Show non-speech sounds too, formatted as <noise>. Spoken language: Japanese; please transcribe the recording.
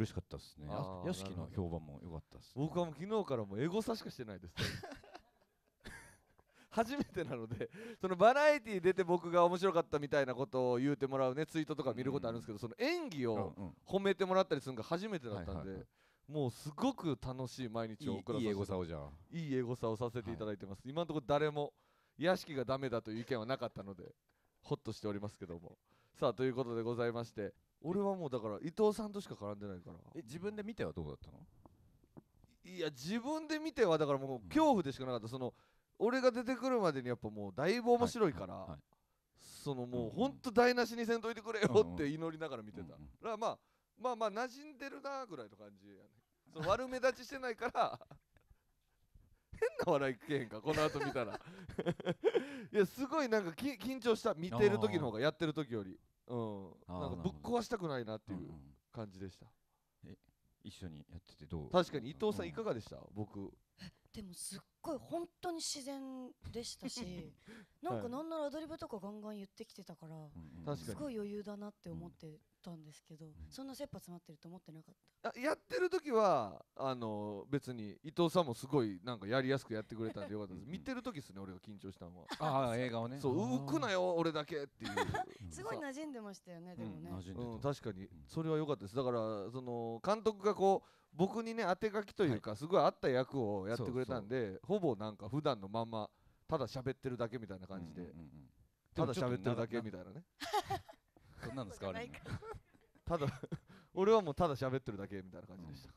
嬉しかったですね屋敷の評判も良かったです、僕はもう昨日からもうエゴサしかしてないです、ね、<laughs> 初めてなのでそのバラエティー出て僕が面白かったみたいなことを言うてもらうねツイートとか見ることあるんですけど、うん、その演技を褒めてもらったりするのが初めてだったんで、もうすごく楽しい毎日を送らせていいエゴサをじゃいいエゴサをさせていただいてます、はい、今のところ誰も屋敷がダメだという意見はなかったのでほっとしておりますけどもさあということでございまして俺はもうだから伊藤さんとしか絡んでないからえ自分で見てはどうだったのいや自分で見てはだからもう恐怖でしかなかった、その俺が出てくるまでにやっぱもうだいぶ面白いから、はいはい、そのもう本当台無しにせんといてくれよって祈りながら見てた、だからまあまあまあ馴染んでるなぐらいの感じやねその悪目立ちしてないから <laughs> 変な笑いけへんかこの後見たら <laughs> いやすごいなんかき緊張した見てる時の方がやってる時よりうんぶっ壊したくないなっていう感じでした、え一緒にやっててどう確かに伊藤さんいかがでした、僕でもすっごい本当に自然でしたし <laughs> なんかなんならアドリブとかガンガン言ってきてたから、はい、すごい余裕だなって思ってたんですけど、うん、そんな切羽詰まってると思ってなかったやってる時はあの別に伊藤さんもすごいなんかやりやすくやってくれたんでよかったです見てる時ですね俺が緊張したのはああ <laughs> 映画をねそう浮くなよ俺だけっていう <laughs> すごい馴染んでましたよねでもね、うんうん、確かにそれは良かったですだからその監督がこう僕にね当て書きというか、はい、すごい合った役をやってくれたんでほぼなんか普段のまんまただ喋ってるだけみたいな感じで、うんうんうん、ただ喋ってるだけみたいなね <laughs> そんなんですかあれただ <laughs> 俺はもうただ喋ってるだけみたいな感じでした、